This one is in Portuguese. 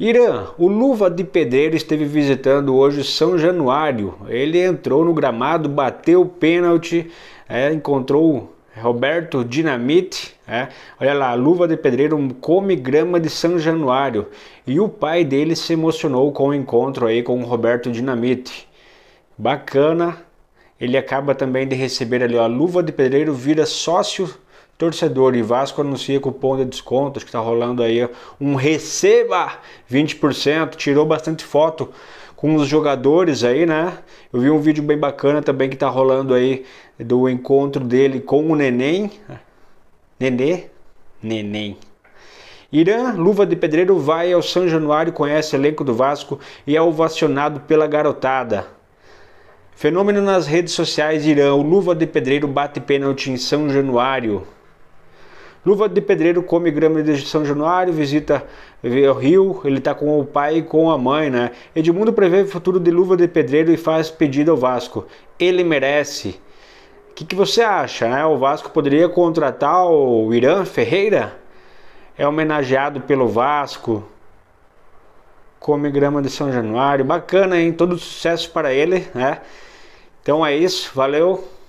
Irã, o Luva de Pedreiro esteve visitando hoje São Januário. Ele entrou no gramado, bateu o pênalti, é, encontrou Roberto Dinamite. É, olha lá, Luva de Pedreiro come grama de São Januário. E o pai dele se emocionou com o encontro aí com o Roberto Dinamite. Bacana. Ele acaba também de receber ali, ó, Luva de Pedreiro vira sócio torcedor e Vasco anuncia cupom de descontos que está rolando aí um receba 20%, tirou bastante foto com os jogadores aí, né? Eu vi um vídeo bem bacana também que está rolando aí do encontro dele com o Neném. Nenê? Neném. Irã, luva de pedreiro, vai ao São Januário, conhece elenco do Vasco e é ovacionado pela garotada. Fenômeno nas redes sociais Irã, o Luva de Pedreiro bate pênalti em São Januário. Luva de Pedreiro come grama de São Januário, visita o Rio, ele está com o pai e com a mãe, né? Edmundo prevê o futuro de Luva de Pedreiro e faz pedido ao Vasco. Ele merece. O que, que, você acha, né? O Vasco poderia contratar o Irã Ferreira? É homenageado pelo Vasco. Come grama de São Januário. Bacana, hein? Todo sucesso para ele, né? Então é isso. Valeu.